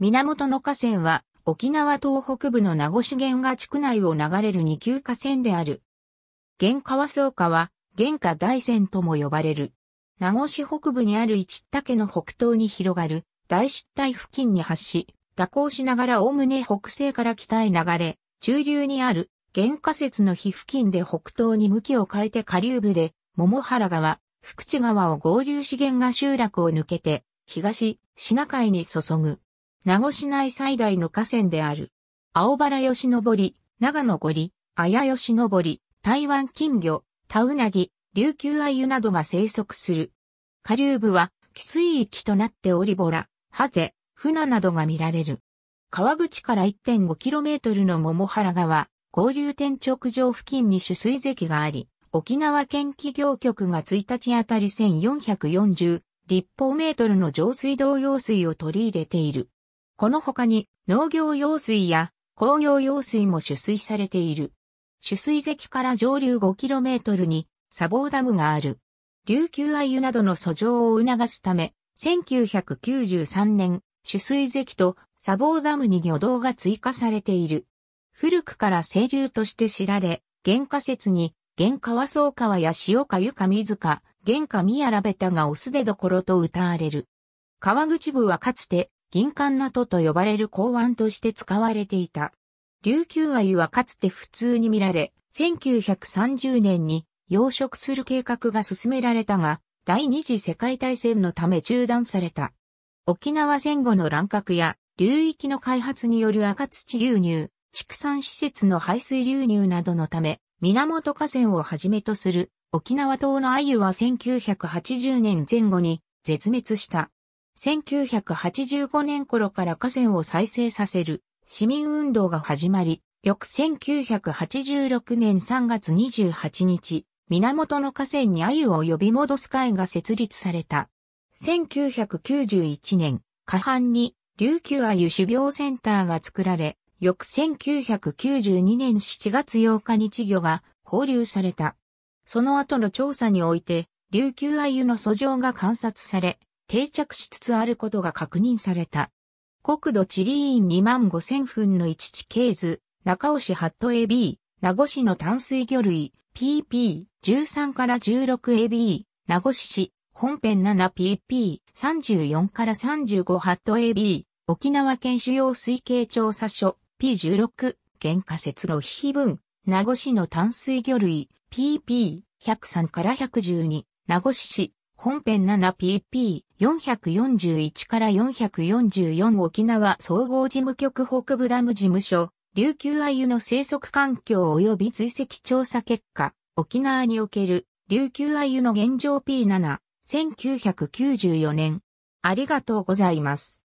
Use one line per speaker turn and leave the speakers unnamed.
源の河川は、沖縄東北部の名護市原河地区内を流れる二級河川である。原川草河は、原河大山とも呼ばれる。名護市北部にある一竹の北東に広がる大湿帯付近に発し、蛇行しながらおむね北西から北へ流れ、中流にある原河節の日付近で北東に向きを変えて下流部で、桃原川、福地川を合流資源が集落を抜けて、東、品海に注ぐ。名護市内最大の河川である。青原吉登、長野堀、里、綾吉登、台湾金魚、タウナギ、琉球アユなどが生息する。下流部は、寄水域となってオリボラ、ハゼ、フナなどが見られる。川口から 1.5km の桃原川、合流点直上付近に取水堰があり、沖縄県企業局が1日あたり1440立方メートルの上水道用水を取り入れている。この他に農業用水や工業用水も取水されている。取水堰から上流 5km に砂防ダムがある。琉球アユなどの遡上を促すため、1993年、取水堰と砂防ダムに魚道が追加されている。古くから清流として知られ、原価説に、原川草川や塩かゆか水か、原かみやらべたがおすでどころと歌われる。川口部はかつて、銀管なとと呼ばれる港湾として使われていた。琉球鮎はかつて普通に見られ、1930年に養殖する計画が進められたが、第二次世界大戦のため中断された。沖縄戦後の乱獲や流域の開発による赤土流入、畜産施設の排水流入などのため、源河川をはじめとする沖縄島のアユは1980年前後に絶滅した。1985年頃から河川を再生させる市民運動が始まり、翌1986年3月28日、源の河川に鮎を呼び戻す会が設立された。1991年、下半に琉球鮎種苗センターが作られ、翌1992年7月8日に稚魚が放流された。その後の調査において、琉球鮎の素状が観察され、定着しつつあることが確認された。国土地理院2万5000分の1地形図、中尾市ハット AB、名護市の淡水魚類、PP13 から 16AB、名護市市、本編 7PP34 から35ハット AB、沖縄県主要推計調査所、P16、原価節路非分、名護市の淡水魚類、PP103 から112、名護市市、本編 7PP441 から444沖縄総合事務局北部ダム事務所、琉球アユの生息環境及び追跡調査結果、沖縄における琉球アユの現状 P7、1994年。ありがとうございます。